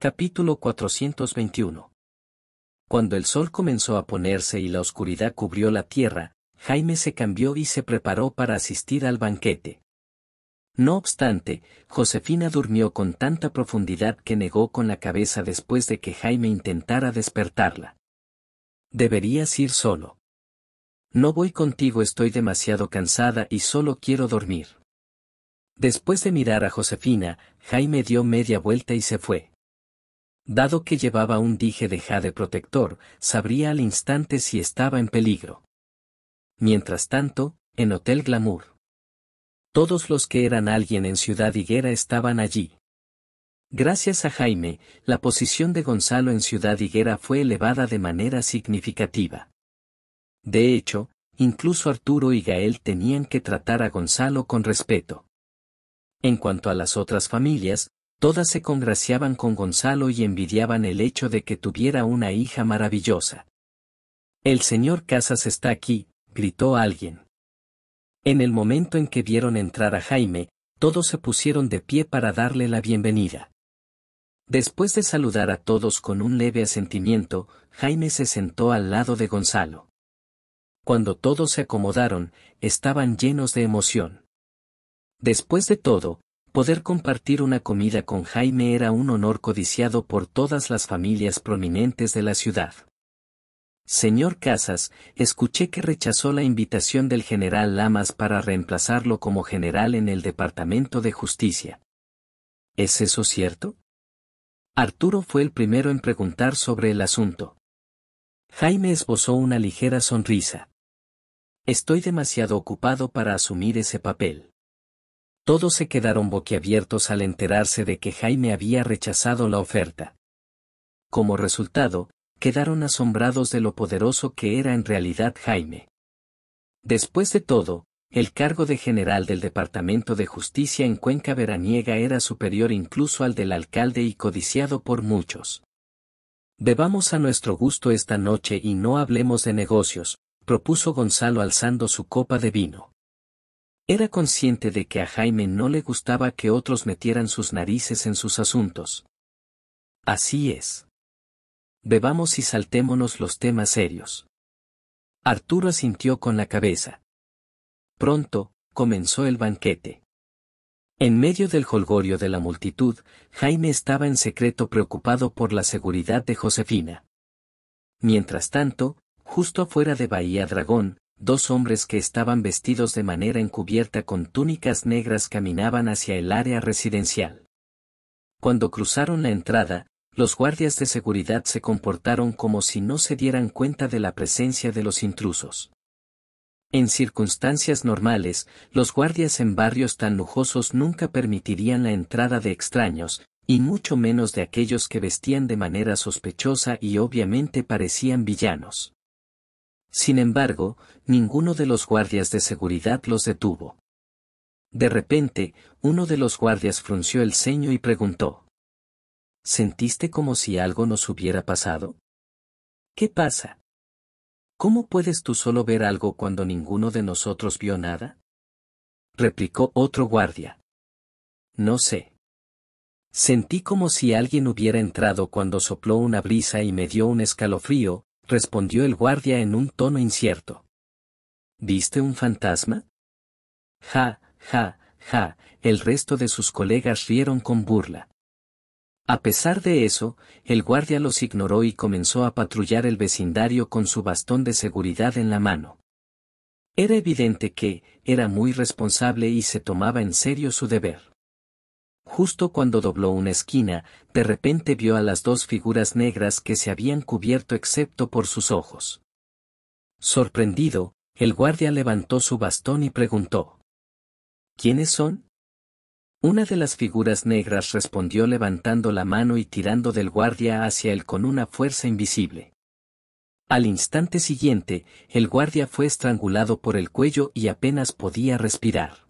Capítulo 421 Cuando el sol comenzó a ponerse y la oscuridad cubrió la tierra, Jaime se cambió y se preparó para asistir al banquete. No obstante, Josefina durmió con tanta profundidad que negó con la cabeza después de que Jaime intentara despertarla. Deberías ir solo. No voy contigo, estoy demasiado cansada y solo quiero dormir. Después de mirar a Josefina, Jaime dio media vuelta y se fue. Dado que llevaba un dije de jade protector, sabría al instante si estaba en peligro. Mientras tanto, en Hotel Glamour. Todos los que eran alguien en Ciudad Higuera estaban allí. Gracias a Jaime, la posición de Gonzalo en Ciudad Higuera fue elevada de manera significativa. De hecho, incluso Arturo y Gael tenían que tratar a Gonzalo con respeto. En cuanto a las otras familias, Todas se congraciaban con Gonzalo y envidiaban el hecho de que tuviera una hija maravillosa. El señor Casas está aquí, gritó alguien. En el momento en que vieron entrar a Jaime, todos se pusieron de pie para darle la bienvenida. Después de saludar a todos con un leve asentimiento, Jaime se sentó al lado de Gonzalo. Cuando todos se acomodaron, estaban llenos de emoción. Después de todo, Poder compartir una comida con Jaime era un honor codiciado por todas las familias prominentes de la ciudad. Señor Casas, escuché que rechazó la invitación del general Lamas para reemplazarlo como general en el Departamento de Justicia. ¿Es eso cierto? Arturo fue el primero en preguntar sobre el asunto. Jaime esbozó una ligera sonrisa. Estoy demasiado ocupado para asumir ese papel. Todos se quedaron boquiabiertos al enterarse de que Jaime había rechazado la oferta. Como resultado, quedaron asombrados de lo poderoso que era en realidad Jaime. Después de todo, el cargo de general del Departamento de Justicia en Cuenca Veraniega era superior incluso al del alcalde y codiciado por muchos. Bebamos a nuestro gusto esta noche y no hablemos de negocios, propuso Gonzalo alzando su copa de vino. Era consciente de que a Jaime no le gustaba que otros metieran sus narices en sus asuntos. Así es. Bebamos y saltémonos los temas serios. Arturo asintió con la cabeza. Pronto, comenzó el banquete. En medio del holgorio de la multitud, Jaime estaba en secreto preocupado por la seguridad de Josefina. Mientras tanto, justo afuera de Bahía Dragón, dos hombres que estaban vestidos de manera encubierta con túnicas negras caminaban hacia el área residencial. Cuando cruzaron la entrada, los guardias de seguridad se comportaron como si no se dieran cuenta de la presencia de los intrusos. En circunstancias normales, los guardias en barrios tan lujosos nunca permitirían la entrada de extraños, y mucho menos de aquellos que vestían de manera sospechosa y obviamente parecían villanos. Sin embargo, ninguno de los guardias de seguridad los detuvo. De repente, uno de los guardias frunció el ceño y preguntó. ¿Sentiste como si algo nos hubiera pasado? ¿Qué pasa? ¿Cómo puedes tú solo ver algo cuando ninguno de nosotros vio nada? replicó otro guardia. No sé. Sentí como si alguien hubiera entrado cuando sopló una brisa y me dio un escalofrío, respondió el guardia en un tono incierto. ¿Viste un fantasma? Ja, ja, ja, el resto de sus colegas rieron con burla. A pesar de eso, el guardia los ignoró y comenzó a patrullar el vecindario con su bastón de seguridad en la mano. Era evidente que, era muy responsable y se tomaba en serio su deber. Justo cuando dobló una esquina, de repente vio a las dos figuras negras que se habían cubierto excepto por sus ojos. Sorprendido, el guardia levantó su bastón y preguntó. ¿Quiénes son? Una de las figuras negras respondió levantando la mano y tirando del guardia hacia él con una fuerza invisible. Al instante siguiente, el guardia fue estrangulado por el cuello y apenas podía respirar.